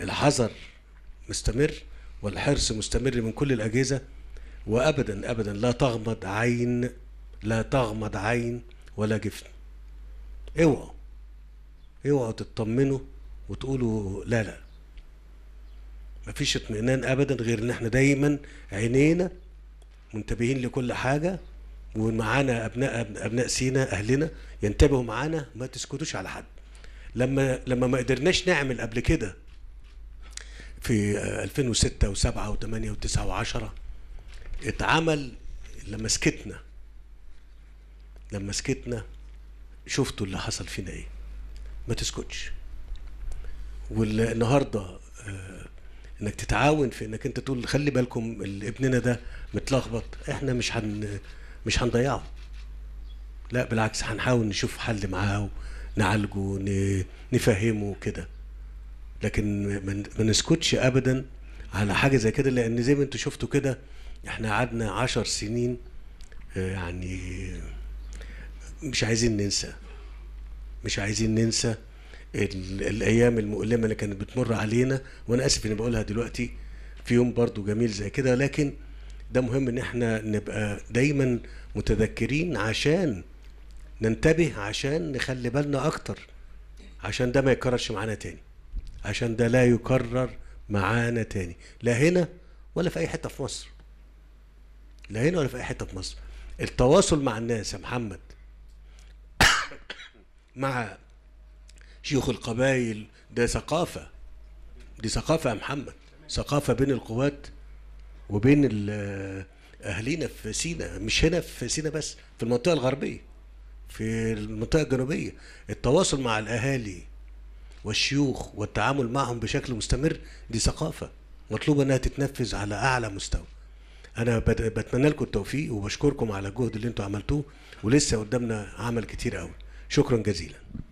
الحذر مستمر والحرص مستمر من كل الأجهزة وأبدا أبدا لا تغمض عين لا تغمض عين ولا جفن اوعوا اوعوا تطمنوا وتقولوا لا لا مفيش اطمئنان ابدا غير ان احنا دايما عينينا منتبهين لكل حاجه ومعانا ابناء ابناء سينا اهلنا ينتبهوا معانا ما تسكتوش على حد لما لما ما قدرناش نعمل قبل كده في 2006 و7 و8 و9 و10 اتعمل لما سكتنا لما سكتنا شفتوا اللي حصل فينا ايه ما تسكتش والنهارده آه، انك تتعاون في انك انت تقول خلي بالكم ابننا ده متلخبط احنا مش هن مش هنضيعه لا بالعكس هنحاول نشوف حل معاه ونعالجه نفهمه كده لكن ما نسكتش ابدا على حاجه زي كده لان زي ما انتم شفتوا كده احنا قعدنا عشر سنين آه، يعني مش عايزين ننسى مش عايزين ننسى الايام المؤلمه اللي كانت بتمر علينا وانا اسف اني بقولها دلوقتي في يوم برضو جميل زي كده لكن ده مهم ان احنا نبقى دايما متذكرين عشان ننتبه عشان نخلي بالنا اكتر عشان ده ما يتكررش معانا تاني عشان ده لا يكرر معانا تاني لا هنا ولا في اي حته في مصر لا هنا ولا في اي حته في مصر التواصل مع الناس يا محمد مع شيوخ القبائل ده ثقافه دي ثقافه يا محمد ثقافه بين القوات وبين آه، اهالينا في سينا مش هنا في سينا بس في المنطقه الغربيه في المنطقه الجنوبيه التواصل مع الاهالي والشيوخ والتعامل معهم بشكل مستمر دي ثقافة مطلوبة انها تتنفذ على اعلى مستوى انا بتمنى لكم التوفيق وبشكركم على الجهد اللي انتم عملتوه ولسه قدامنا عمل كتير قوي شكرا جزيلا